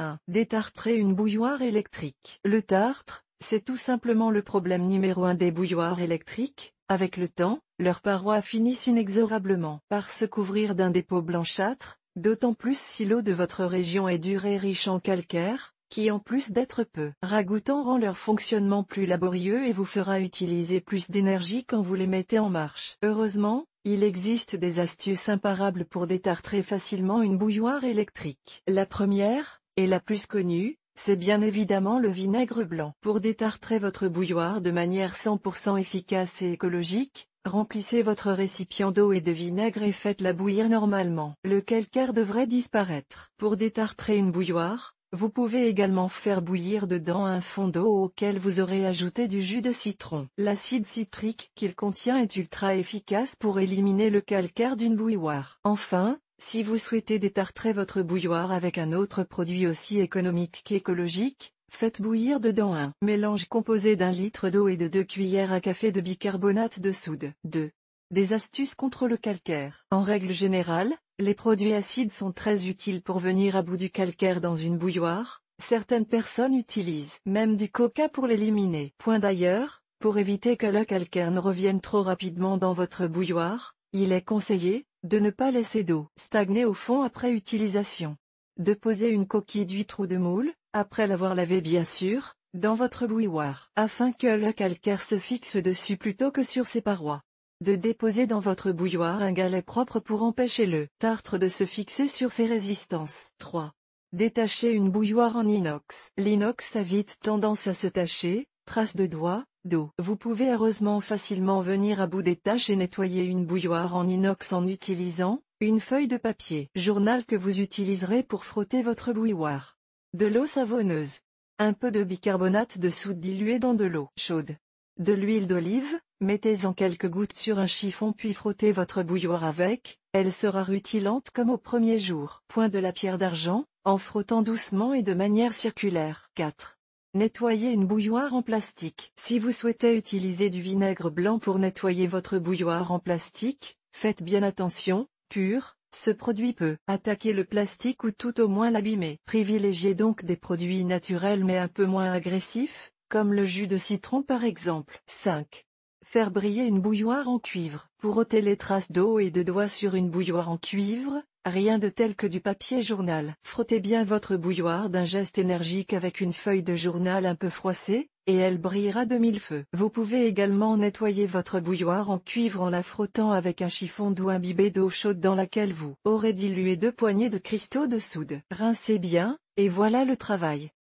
1. Détartrer une bouilloire électrique. Le tartre, c'est tout simplement le problème numéro 1 des bouilloires électriques. Avec le temps, leurs parois finissent inexorablement par se couvrir d'un dépôt blanchâtre, d'autant plus si l'eau de votre région est dure et riche en calcaire, qui en plus d'être peu ragoûtant rend leur fonctionnement plus laborieux et vous fera utiliser plus d'énergie quand vous les mettez en marche. Heureusement, il existe des astuces imparables pour détartrer facilement une bouilloire électrique. La première, et la plus connue, c'est bien évidemment le vinaigre blanc. Pour détartrer votre bouilloire de manière 100% efficace et écologique, remplissez votre récipient d'eau et de vinaigre et faites-la bouillir normalement. Le calcaire devrait disparaître. Pour détartrer une bouilloire, vous pouvez également faire bouillir dedans un fond d'eau auquel vous aurez ajouté du jus de citron. L'acide citrique qu'il contient est ultra efficace pour éliminer le calcaire d'une bouilloire. Enfin, si vous souhaitez détartrer votre bouilloire avec un autre produit aussi économique qu'écologique, faites bouillir dedans un mélange composé d'un litre d'eau et de deux cuillères à café de bicarbonate de soude. 2. Des astuces contre le calcaire. En règle générale, les produits acides sont très utiles pour venir à bout du calcaire dans une bouilloire. Certaines personnes utilisent même du coca pour l'éliminer. Point d'ailleurs, pour éviter que le calcaire ne revienne trop rapidement dans votre bouilloire, il est conseillé, de ne pas laisser d'eau stagner au fond après utilisation. De poser une coquille d'huître ou de moule, après l'avoir lavée bien sûr, dans votre bouilloire, afin que le calcaire se fixe dessus plutôt que sur ses parois. De déposer dans votre bouilloire un galet propre pour empêcher le tartre de se fixer sur ses résistances. 3. Détacher une bouilloire en inox. L'inox a vite tendance à se tacher, traces de doigts, d'eau. Vous pouvez heureusement facilement venir à bout des taches et nettoyer une bouilloire en inox en utilisant une feuille de papier. Journal que vous utiliserez pour frotter votre bouilloire. De l'eau savonneuse. Un peu de bicarbonate de soude dilué dans de l'eau chaude. De l'huile d'olive, mettez-en quelques gouttes sur un chiffon puis frottez votre bouilloire avec, elle sera rutilante comme au premier jour. Point de la pierre d'argent, en frottant doucement et de manière circulaire. 4 nettoyer une bouilloire en plastique. Si vous souhaitez utiliser du vinaigre blanc pour nettoyer votre bouilloire en plastique, faites bien attention, pur, ce produit peut attaquer le plastique ou tout au moins l'abîmer. Privilégiez donc des produits naturels mais un peu moins agressifs, comme le jus de citron par exemple. 5. Faire briller une bouilloire en cuivre. Pour ôter les traces d'eau et de doigts sur une bouilloire en cuivre, Rien de tel que du papier journal. Frottez bien votre bouilloire d'un geste énergique avec une feuille de journal un peu froissée, et elle brillera de mille feux. Vous pouvez également nettoyer votre bouilloire en cuivre en la frottant avec un chiffon doux imbibé d'eau chaude dans laquelle vous aurez dilué deux poignées de cristaux de soude. Rincez bien, et voilà le travail.